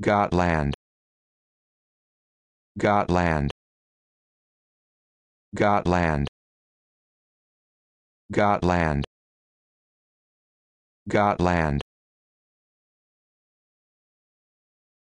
land. Got land. Got land.